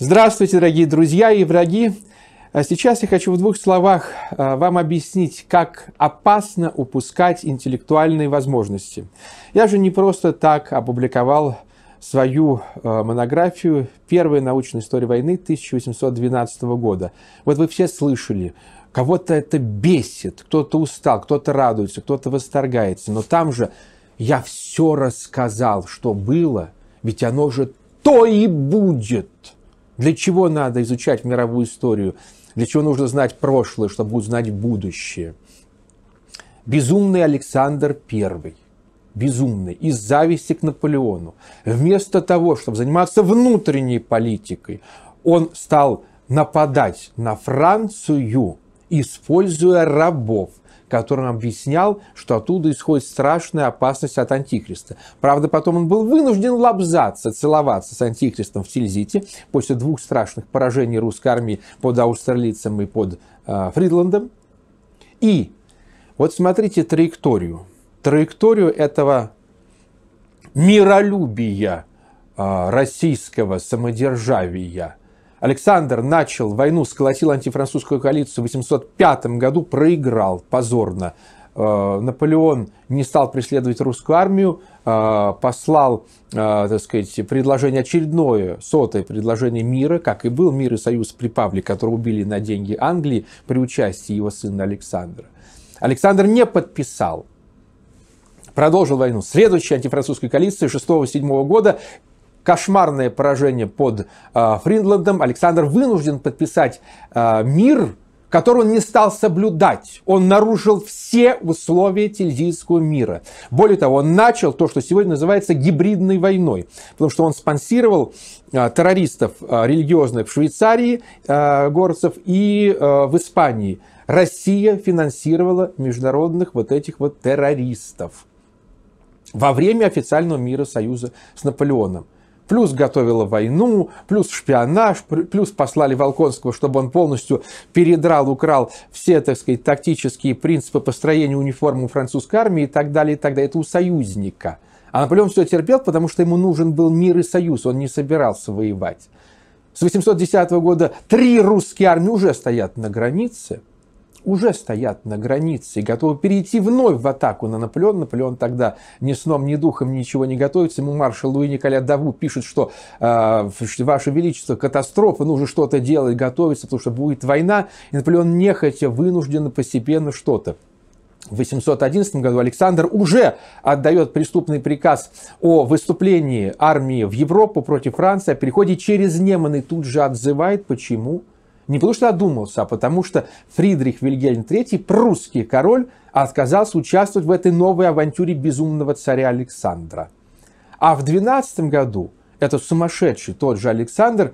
Здравствуйте, дорогие друзья и враги! А сейчас я хочу в двух словах а, вам объяснить, как опасно упускать интеллектуальные возможности. Я же не просто так опубликовал свою а, монографию «Первая научная история войны 1812 года». Вот вы все слышали, кого-то это бесит, кто-то устал, кто-то радуется, кто-то восторгается. Но там же я все рассказал, что было, ведь оно же то и будет – для чего надо изучать мировую историю? Для чего нужно знать прошлое, чтобы узнать будущее? Безумный Александр I, безумный, из зависти к Наполеону, вместо того, чтобы заниматься внутренней политикой, он стал нападать на Францию, используя рабов – который нам объяснял, что оттуда исходит страшная опасность от Антихриста. Правда, потом он был вынужден лобзаться, целоваться с Антихристом в Тильзите после двух страшных поражений русской армии под Аустерлицем и под э, Фридландом. И вот смотрите траекторию. Траекторию этого миролюбия э, российского самодержавия – Александр начал войну, сколотил антифранцузскую коалицию в 805 году, проиграл позорно. Э, Наполеон не стал преследовать русскую армию, э, послал, э, так сказать, предложение очередное, сотое предложение мира, как и был мир и союз при Павле, которого убили на деньги Англии при участии его сына Александра. Александр не подписал продолжил войну. Следующая антифранцузская коалиция 6-7 года кошмарное поражение под а, Фриндландом, Александр вынужден подписать а, мир, который он не стал соблюдать. Он нарушил все условия Тильзийского мира. Более того, он начал то, что сегодня называется гибридной войной, потому что он спонсировал а, террористов религиозных в Швейцарии, горцев, и в Испании. Россия финансировала международных вот этих вот террористов во время официального мира Союза с Наполеоном плюс готовила войну, плюс шпионаж, плюс послали Волконского, чтобы он полностью передрал, украл все, так сказать, тактические принципы построения униформы французской армии и так далее, и так далее. Это у союзника. А Наполеон все терпел, потому что ему нужен был мир и союз, он не собирался воевать. С 810 года три русские армии уже стоят на границе – уже стоят на границе и готовы перейти вновь в атаку на Наполеона. Наполеон тогда ни сном, ни духом ничего не готовится. Ему маршал Луи Николя Даву пишет, что э, «Ваше Величество, катастрофа, нужно что-то делать, готовиться, потому что будет война». И Наполеон нехотя вынужден постепенно что-то в 811 году Александр уже отдает преступный приказ о выступлении армии в Европу против Франции, а переходит через Неман и тут же отзывает. Почему? Не потому что одумался, а потому что Фридрих Вильгельм III, прусский король, отказался участвовать в этой новой авантюре безумного царя Александра. А в 12 году этот сумасшедший тот же Александр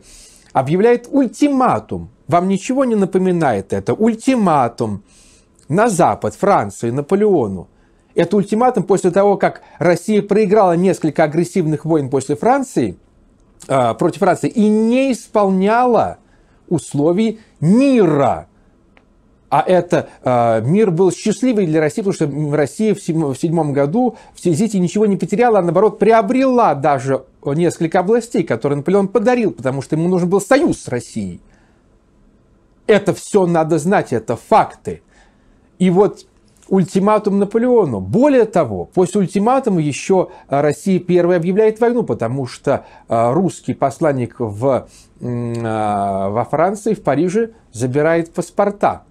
объявляет ультиматум. Вам ничего не напоминает это? Ультиматум на Запад, Франции, Наполеону. Это ультиматум после того, как Россия проиграла несколько агрессивных войн после Франции, э, против Франции и не исполняла условий мира. А это э, мир был счастливый для России, потому что Россия в, сем, в седьмом году в Тильзите ничего не потеряла, а наоборот приобрела даже несколько областей, которые Наполеон подарил, потому что ему нужен был союз с Россией. Это все надо знать, это факты. И вот ультиматум Наполеону. Более того, после ультиматума еще э, Россия первой объявляет войну, потому что э, русский посланник в, э, во Франции, в Париже, забирает паспорта.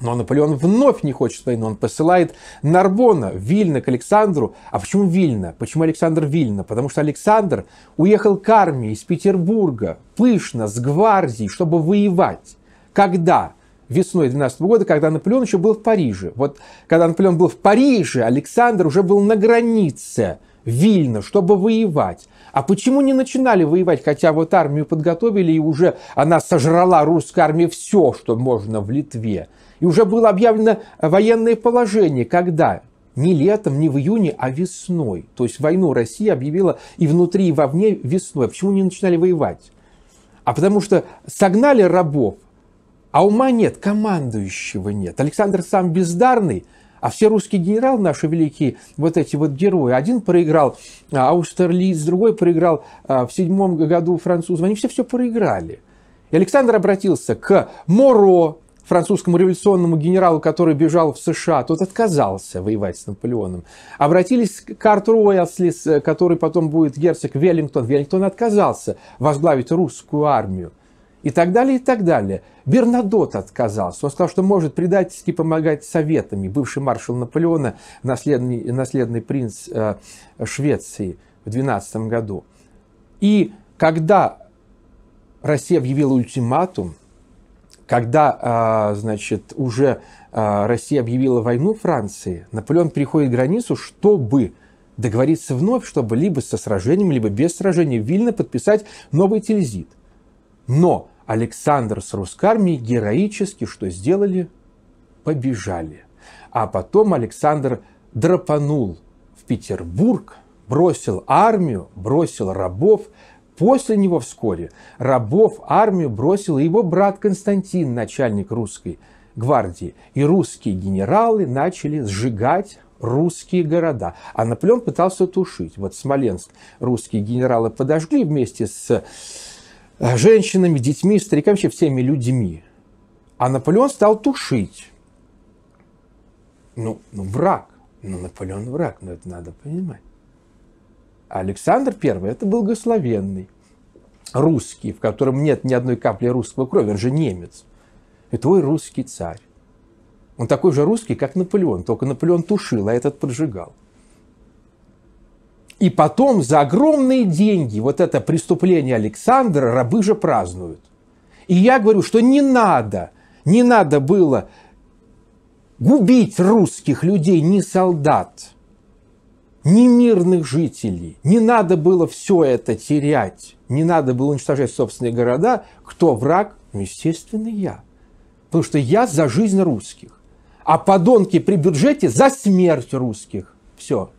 Но Наполеон вновь не хочет войны, он посылает Нарбона, Вильна к Александру. А почему Вильна? Почему Александр Вильна? Потому что Александр уехал к армии из Петербурга, пышно, с гвардией, чтобы воевать. Когда? весной 12 года, когда Наполеон еще был в Париже. Вот когда Наполеон был в Париже, Александр уже был на границе Вильна, чтобы воевать. А почему не начинали воевать, хотя вот армию подготовили, и уже она сожрала русской армии все, что можно в Литве. И уже было объявлено военное положение, когда не летом, не в июне, а весной. То есть войну Россия объявила и внутри, и вовне весной. Почему не начинали воевать? А потому что согнали рабов, а ума нет, командующего нет. Александр сам бездарный, а все русские генералы наши великие, вот эти вот герои, один проиграл а, Аустерлиц, другой проиграл а, в седьмом году французов. они все все проиграли. И Александр обратился к Моро, французскому революционному генералу, который бежал в США, тот отказался воевать с Наполеоном. Обратились к Артуру Уэлсли, э, который потом будет герцог Веллингтон. Веллингтон отказался возглавить русскую армию и так далее, и так далее. Бернадот отказался. Он сказал, что может предательски помогать советами. Бывший маршал Наполеона, наследный, наследный принц э, Швеции в 12 году. И когда Россия объявила ультиматум, когда, э, значит, уже э, Россия объявила войну Франции, Наполеон переходит границу, чтобы договориться вновь, чтобы либо со сражением, либо без сражения Вильно подписать новый телезит. Но Александр с русскармией героически что сделали? Побежали. А потом Александр драпанул в Петербург, бросил армию, бросил рабов. После него вскоре рабов армию бросил его брат Константин, начальник русской гвардии. И русские генералы начали сжигать русские города. А Наполеон пытался тушить. Вот Смоленск русские генералы подожгли вместе с Э, женщинами, детьми, стариками, вообще всеми людьми. А Наполеон стал тушить. Ну, ну враг. Ну, Наполеон враг, но это надо понимать. А Александр I – это благословенный русский, в котором нет ни одной капли русского крови, он же немец. И твой русский царь. Он такой же русский, как Наполеон, только Наполеон тушил, а этот поджигал. И потом за огромные деньги вот это преступление Александра рабы же празднуют. И я говорю, что не надо, не надо было губить русских людей, ни солдат, ни мирных жителей. Не надо было все это терять. Не надо было уничтожать собственные города. Кто враг? Ну, естественно, я. Потому что я за жизнь русских. А подонки при бюджете за смерть русских. Все.